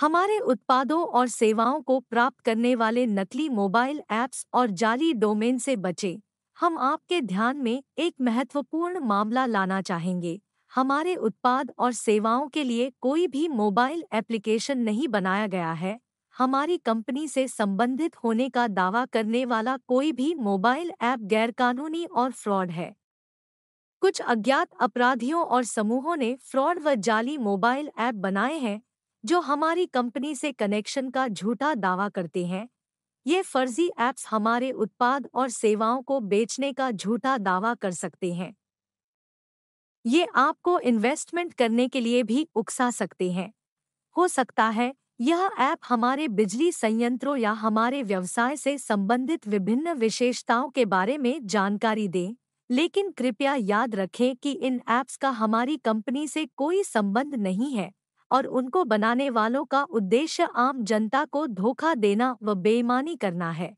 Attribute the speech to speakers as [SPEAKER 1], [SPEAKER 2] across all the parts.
[SPEAKER 1] हमारे उत्पादों और सेवाओं को प्राप्त करने वाले नकली मोबाइल ऐप्स और जाली डोमेन से बचें हम आपके ध्यान में एक महत्वपूर्ण मामला लाना चाहेंगे हमारे उत्पाद और सेवाओं के लिए कोई भी मोबाइल एप्लीकेशन नहीं बनाया गया है हमारी कंपनी से संबंधित होने का दावा करने वाला कोई भी मोबाइल ऐप गैरकानूनी और फ्रॉड है कुछ अज्ञात अपराधियों और समूहों ने फ्रॉड व जाली मोबाइल ऐप बनाए हैं जो हमारी कंपनी से कनेक्शन का झूठा दावा करते हैं ये फर्जी ऐप्स हमारे उत्पाद और सेवाओं को बेचने का झूठा दावा कर सकते हैं ये आपको इन्वेस्टमेंट करने के लिए भी उकसा सकते हैं हो सकता है यह ऐप हमारे बिजली संयंत्रों या हमारे व्यवसाय से संबंधित विभिन्न विशेषताओं के बारे में जानकारी दें लेकिन कृपया याद रखें कि इन ऐप्स का हमारी कंपनी से कोई संबंध नहीं है और उनको बनाने वालों का उद्देश्य आम जनता को धोखा देना व बेईमानी करना है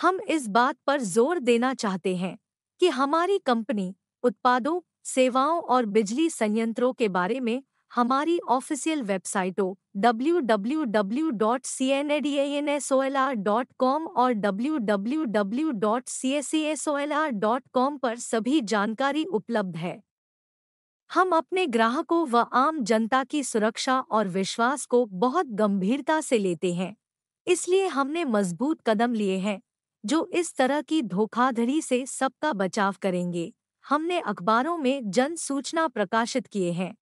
[SPEAKER 1] हम इस बात पर जोर देना चाहते हैं कि हमारी कंपनी उत्पादों सेवाओं और बिजली संयंत्रों के बारे में हमारी ऑफिशियल वेबसाइटों www.cnadainsolr.com और www.csasolr.com पर सभी जानकारी उपलब्ध है हम अपने ग्राहकों व आम जनता की सुरक्षा और विश्वास को बहुत गंभीरता से लेते हैं इसलिए हमने मजबूत कदम लिए हैं जो इस तरह की धोखाधड़ी से सबका बचाव करेंगे हमने अखबारों में जन सूचना प्रकाशित किए हैं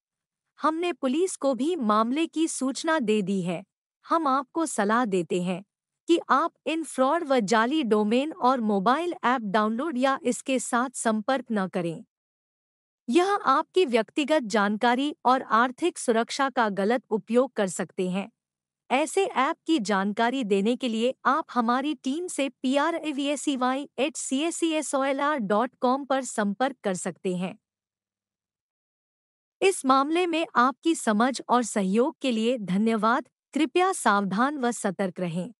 [SPEAKER 1] हमने पुलिस को भी मामले की सूचना दे दी है हम आपको सलाह देते हैं कि आप इन फ्रॉड व जाली डोमेन और मोबाइल ऐप डाउनलोड या इसके साथ संपर्क न करें यह आपकी व्यक्तिगत जानकारी और आर्थिक सुरक्षा का गलत उपयोग कर सकते हैं ऐसे ऐप की जानकारी देने के लिए आप हमारी टीम से P R H C S C S O L R dot com पर संपर्क कर सकते हैं इस मामले में आपकी समझ और सहयोग के लिए धन्यवाद कृपया सावधान व सतर्क रहें